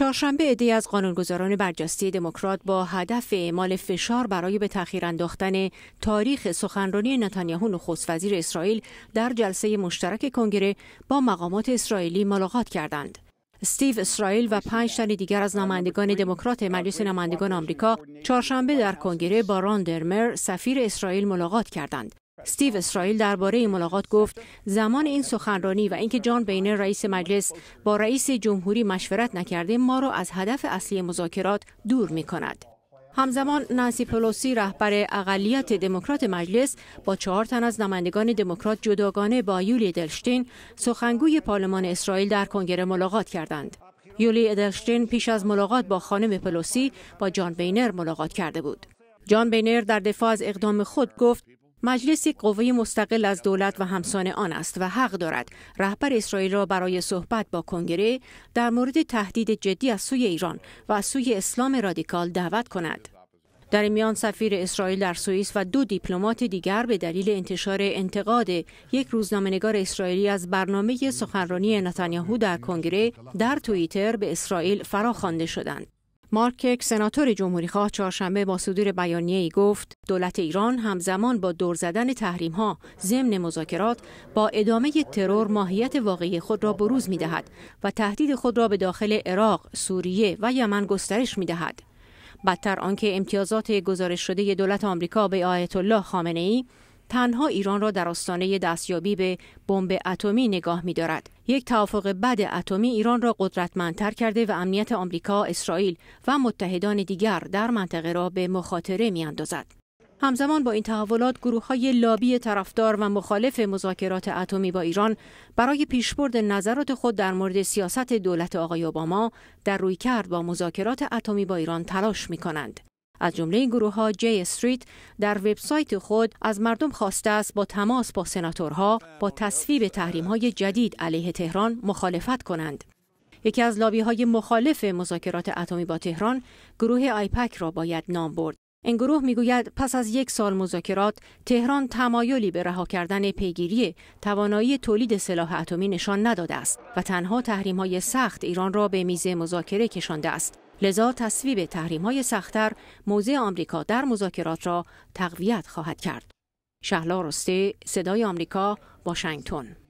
چهارشنبه عدهای از قانونگذاران برجسته دموکرات با هدف اعمال فشار برای به تاخیر انداختن تاریخ سخنرانی نتانیاهو نخست وزیر اسرائیل در جلسه مشترک کنگره با مقامات اسرائیلی ملاقات کردند. استیو اسرائیل و پنج تن دیگر از نمایندگان دموکرات مجلس نمایندگان آمریکا چهارشنبه در کنگره با راندرمر سفیر اسرائیل ملاقات کردند استیو اسرائیل درباره این ملاقات گفت زمان این سخنرانی و اینکه جان بینر رئیس مجلس با رئیس جمهوری مشورت نکرده ما را از هدف اصلی مذاکرات دور می کند. همزمان نانسی پلوسی رهبر اقلیت دموکرات مجلس با چهار تن از نمایندگان دموکرات جداگانه با یولی دلشتین سخنگوی پارلمان اسرائیل در کنگره ملاقات کردند. یولی ادلشتین پیش از ملاقات با خانم پلوسی با جان بینر ملاقات کرده بود. جان بینر در دفاع از اقدام خود گفت مجلس یک قوه مستقل از دولت و همسان آن است و حق دارد رهبر اسرائیل را برای صحبت با کنگره در مورد تهدید جدی از سوی ایران و از سوی اسلام رادیکال دعوت کند. در میان سفیر اسرائیل در سوئیس و دو دیپلمات دیگر به دلیل انتشار انتقاد یک روزنامهنگار اسرائیلی از برنامه سخنرانی نتانیاهو در کنگره در توییتر به اسرائیل فراخوانده شدند. مارکک سناتور خواه چهارشنبه با صدور ای گفت دولت ایران همزمان با دور زدن تحریم ها ضمن مذاکرات با ادامه ترور ماهیت واقعی خود را بروز می دهد و تهدید خود را به داخل عراق، سوریه و یمن گسترش می دهد. بدتر آنکه امتیازات گزارش شده دولت آمریکا به آیت الله خامنه ای تنها ایران را در آستانه دستیابی به بمب اتمی نگاه می دارد. یک توافق بد اتمی ایران را قدرتمندتر کرده و امنیت آمریکا، اسرائیل و متحدان دیگر در منطقه را به مخاطره می اندازد. همزمان با این تحولات گروه های لابی طرفدار و مخالف مذاکرات اتمی با ایران برای پیشبرد نظرات خود در مورد سیاست دولت آقای اوباما در رویکرد با مذاکرات اتمی با ایران تلاش می کنند. از جمله گروه ها جی استریت در وبسایت خود از مردم خواسته است با تماس با سناتورها با تصویب تحریم های جدید علیه تهران مخالفت کنند. یکی از لابی های مخالف مذاکرات اتمی با تهران گروه آیپک را باید نام برد. این گروه میگوید پس از یک سال مذاکرات تهران تمایلی به رها کردن پیگیری توانایی تولید سلاح اتمی نشان نداده است و تنها تحریم های سخت ایران را به میز مذاکره کشانده است لذا تصویب تحریم های سختتر موضع آمریکا در مذاکرات را تقویت خواهد کرد. شهلا رسته صدای آمریکا واشنگتن